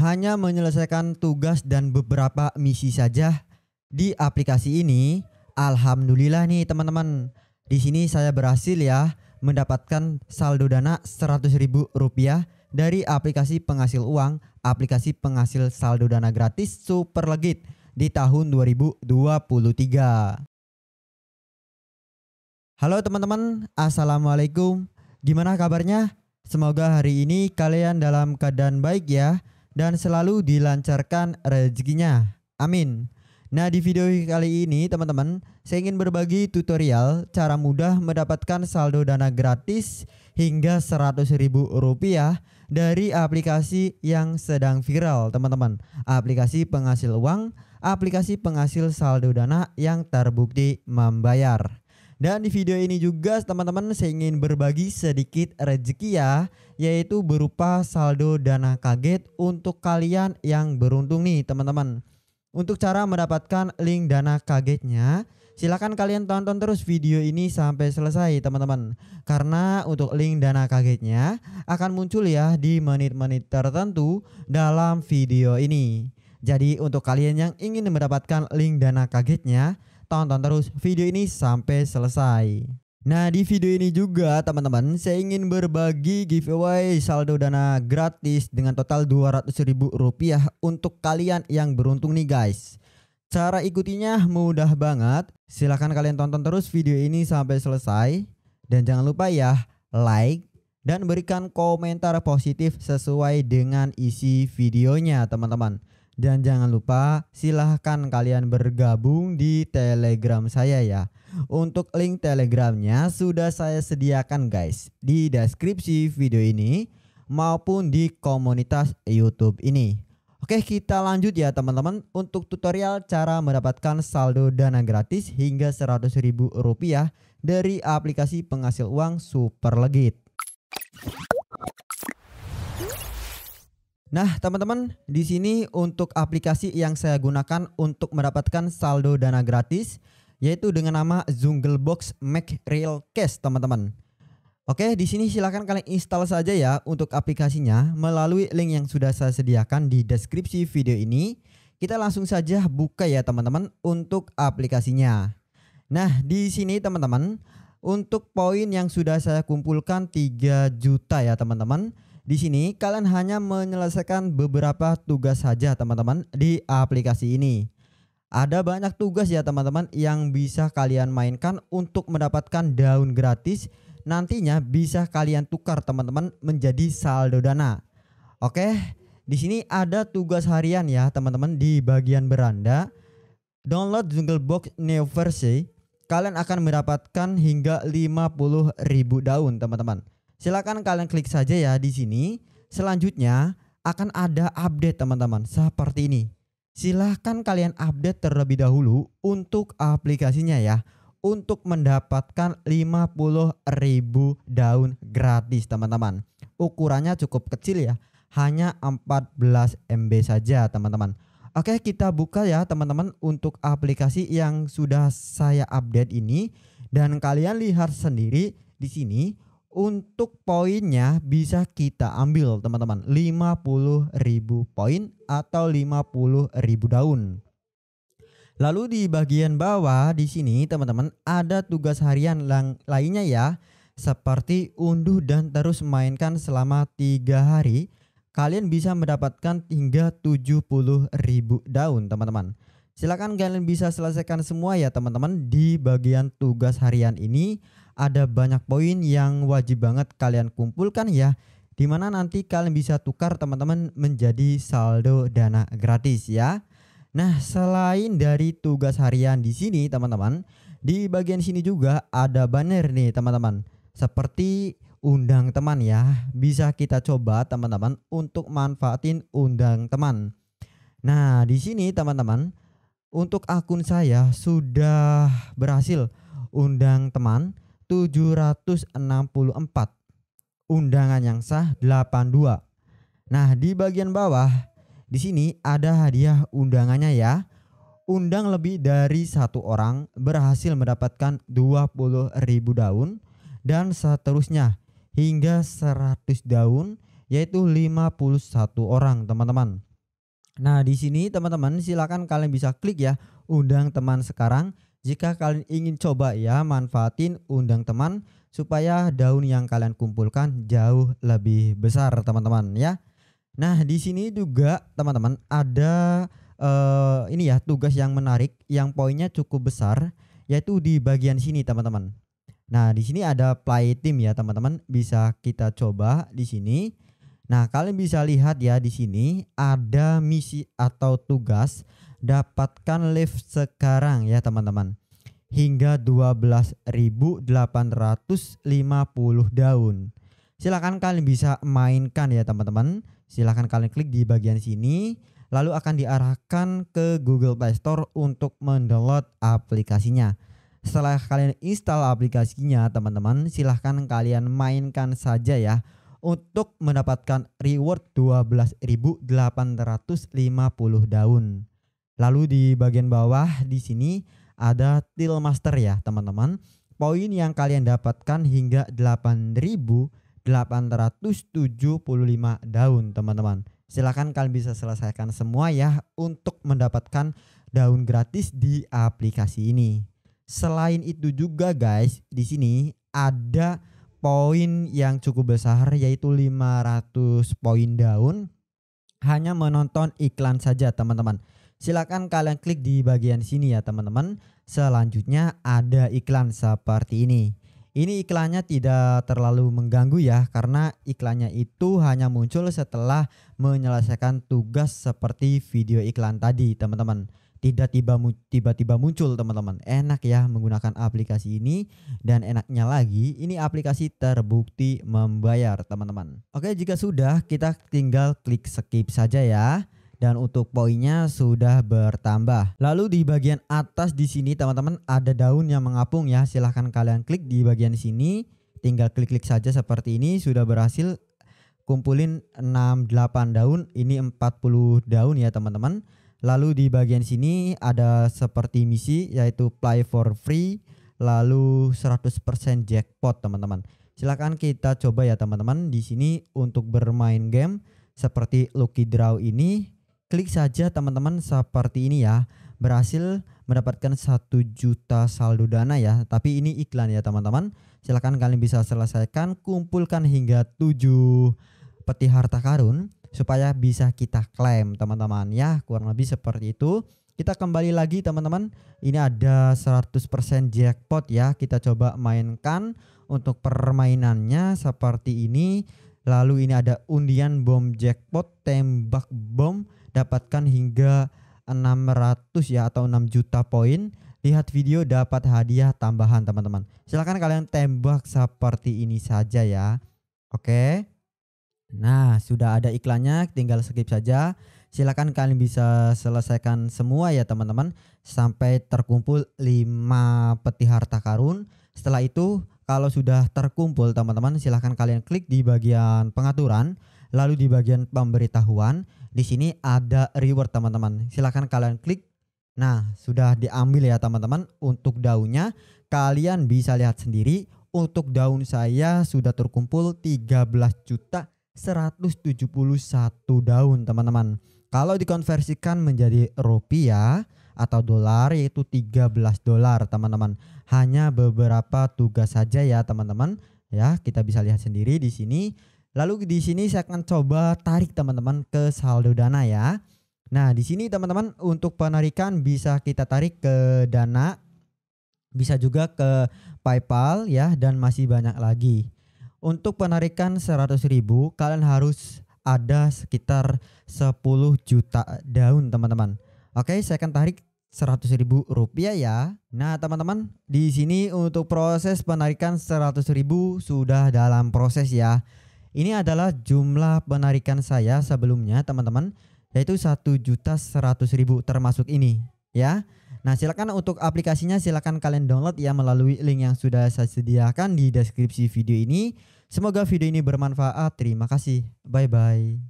hanya menyelesaikan tugas dan beberapa misi saja di aplikasi ini. Alhamdulillah nih teman-teman. Di sini saya berhasil ya mendapatkan saldo dana rp rupiah dari aplikasi penghasil uang, aplikasi penghasil saldo dana gratis Super Legit di tahun 2023. Halo teman-teman, Assalamualaikum. Gimana kabarnya? Semoga hari ini kalian dalam keadaan baik ya dan selalu dilancarkan rezekinya. Amin. Nah, di video kali ini, teman-teman, saya ingin berbagi tutorial cara mudah mendapatkan saldo dana gratis hingga Rp100.000 dari aplikasi yang sedang viral, teman-teman. Aplikasi penghasil uang, aplikasi penghasil saldo dana yang terbukti membayar. Dan di video ini juga teman-teman saya ingin berbagi sedikit rezeki ya Yaitu berupa saldo dana kaget untuk kalian yang beruntung nih teman-teman Untuk cara mendapatkan link dana kagetnya Silahkan kalian tonton terus video ini sampai selesai teman-teman Karena untuk link dana kagetnya akan muncul ya di menit-menit tertentu dalam video ini Jadi untuk kalian yang ingin mendapatkan link dana kagetnya tonton terus video ini sampai selesai. Nah di video ini juga teman-teman saya ingin berbagi giveaway saldo dana gratis dengan total ribu rupiah untuk kalian yang beruntung nih guys. Cara ikutinya mudah banget. Silahkan kalian tonton terus video ini sampai selesai. Dan jangan lupa ya like dan berikan komentar positif sesuai dengan isi videonya teman-teman. Dan jangan lupa silahkan kalian bergabung di telegram saya ya. Untuk link telegramnya sudah saya sediakan guys di deskripsi video ini maupun di komunitas YouTube ini. Oke, kita lanjut ya teman-teman untuk tutorial cara mendapatkan saldo dana gratis hingga ribu rupiah dari aplikasi penghasil uang Superlegit. Nah, teman-teman, di sini untuk aplikasi yang saya gunakan untuk mendapatkan saldo dana gratis yaitu dengan nama Zunglebox Mac Real Cash, teman-teman. Oke, di sini silahkan kalian install saja ya untuk aplikasinya melalui link yang sudah saya sediakan di deskripsi video ini. Kita langsung saja buka ya teman-teman untuk aplikasinya. Nah, di sini teman-teman untuk poin yang sudah saya kumpulkan 3 juta ya teman-teman di sini kalian hanya menyelesaikan beberapa tugas saja teman-teman di aplikasi ini. Ada banyak tugas ya teman-teman yang bisa kalian mainkan untuk mendapatkan daun gratis. Nantinya bisa kalian tukar teman-teman menjadi saldo dana. Oke, di sini ada tugas harian ya teman-teman di bagian beranda. Download Jungle Box New Versi. Kalian akan mendapatkan hingga 50.000 daun teman-teman silahkan kalian klik saja ya di sini. Selanjutnya akan ada update teman-teman seperti ini. Silahkan kalian update terlebih dahulu untuk aplikasinya ya untuk mendapatkan ribu daun gratis teman-teman. Ukurannya cukup kecil ya, hanya 14 MB saja teman-teman. Oke, kita buka ya teman-teman untuk aplikasi yang sudah saya update ini dan kalian lihat sendiri di sini untuk poinnya bisa kita ambil teman-teman 50.000 poin atau 50.000 daun. Lalu di bagian bawah di sini teman-teman ada tugas harian lainnya ya seperti unduh dan terus mainkan selama tiga hari kalian bisa mendapatkan hingga 70.000 daun teman-teman. silahkan kalian bisa selesaikan semua ya teman-teman di bagian tugas harian ini ada banyak poin yang wajib banget kalian kumpulkan ya dimana nanti kalian bisa tukar teman-teman menjadi saldo dana gratis ya. Nah, selain dari tugas harian di sini teman-teman, di bagian sini juga ada banner nih teman-teman. Seperti undang teman ya. Bisa kita coba teman-teman untuk manfaatin undang teman. Nah, di sini teman-teman untuk akun saya sudah berhasil undang teman 764, undangan yang sah 82. Nah, di bagian bawah di sini ada hadiah undangannya ya. Undang lebih dari satu orang berhasil mendapatkan 20.000 daun dan seterusnya hingga 100 daun yaitu 51 orang teman-teman. Nah di sini teman-teman silahkan kalian bisa klik ya undang teman sekarang jika kalian ingin coba ya, manfaatin undang teman supaya daun yang kalian kumpulkan jauh lebih besar, teman-teman ya. Nah, di sini juga teman-teman ada uh, ini ya tugas yang menarik yang poinnya cukup besar yaitu di bagian sini, teman-teman. Nah, di sini ada play team ya, teman-teman. Bisa kita coba di sini. Nah, kalian bisa lihat ya di sini ada misi atau tugas dapatkan lift sekarang ya teman-teman hingga 12.850 daun. Silahkan kalian bisa mainkan ya teman-teman. Silahkan kalian klik di bagian sini. Lalu akan diarahkan ke Google Play Store untuk mendownload aplikasinya. Setelah kalian install aplikasinya teman-teman silahkan kalian mainkan saja ya. Untuk mendapatkan reward 12.850 daun. Lalu di bagian bawah di sini ada till master ya teman-teman. Poin yang kalian dapatkan hingga 8.875 daun teman-teman. Silahkan kalian bisa selesaikan semua ya untuk mendapatkan daun gratis di aplikasi ini. Selain itu juga guys, di sini ada poin yang cukup besar yaitu 500 poin daun hanya menonton iklan saja teman-teman. Silakan kalian klik di bagian sini ya teman-teman. Selanjutnya ada iklan seperti ini. Ini iklannya tidak terlalu mengganggu ya karena iklannya itu hanya muncul setelah menyelesaikan tugas seperti video iklan tadi teman-teman. Tidak tiba-tiba muncul teman-teman. Enak ya menggunakan aplikasi ini dan enaknya lagi ini aplikasi terbukti membayar teman-teman. Oke jika sudah kita tinggal klik skip saja ya dan untuk poinnya sudah bertambah. Lalu di bagian atas di sini teman-teman ada daun yang mengapung ya. Silahkan kalian klik di bagian sini. Tinggal klik-klik saja seperti ini sudah berhasil kumpulin 68 daun. Ini 40 daun ya teman-teman. Lalu di bagian sini ada seperti misi yaitu play for free lalu 100% jackpot teman-teman. Silahkan kita coba ya teman-teman di sini untuk bermain game seperti lucky draw ini Klik saja teman-teman seperti ini ya. Berhasil mendapatkan satu juta saldo dana ya. Tapi ini iklan ya teman-teman. Silahkan kalian bisa selesaikan kumpulkan hingga 7 peti harta karun supaya bisa kita klaim teman-teman ya. Kurang lebih seperti itu. Kita kembali lagi teman-teman. Ini ada 100% jackpot ya. Kita coba mainkan untuk permainannya seperti ini. Lalu ini ada undian bom jackpot tembak bom dapatkan hingga 600 ya atau 6 juta poin. Lihat video dapat hadiah tambahan teman-teman. Silahkan kalian tembak seperti ini saja ya. Oke. Nah sudah ada iklannya tinggal skip saja. Silahkan kalian bisa selesaikan semua ya teman-teman. Sampai terkumpul 5 peti harta karun. Setelah itu kalau sudah terkumpul teman-teman silahkan kalian klik di bagian pengaturan lalu di bagian pemberitahuan di sini ada reward teman-teman. Silahkan kalian klik. Nah sudah diambil ya teman-teman untuk daunnya kalian bisa lihat sendiri untuk daun saya sudah terkumpul 13 juta 171 daun teman-teman. Kalau dikonversikan menjadi rupiah atau dolar yaitu 13 dolar teman-teman. Hanya beberapa tugas saja ya teman-teman. Ya, kita bisa lihat sendiri di sini. Lalu di sini saya akan coba tarik teman-teman ke saldo dana ya. Nah, di sini teman-teman untuk penarikan bisa kita tarik ke Dana, bisa juga ke PayPal ya dan masih banyak lagi. Untuk penarikan 100.000 kalian harus ada sekitar 10 juta daun teman-teman. Oke, saya akan tarik seratus ribu rupiah ya. Nah teman-teman di sini untuk proses penarikan seratus ribu sudah dalam proses ya. Ini adalah jumlah penarikan saya sebelumnya teman-teman yaitu satu juta seratus ribu termasuk ini ya. Nah silakan untuk aplikasinya silakan kalian download ya melalui link yang sudah saya sediakan di deskripsi video ini. Semoga video ini bermanfaat. Terima kasih. Bye bye.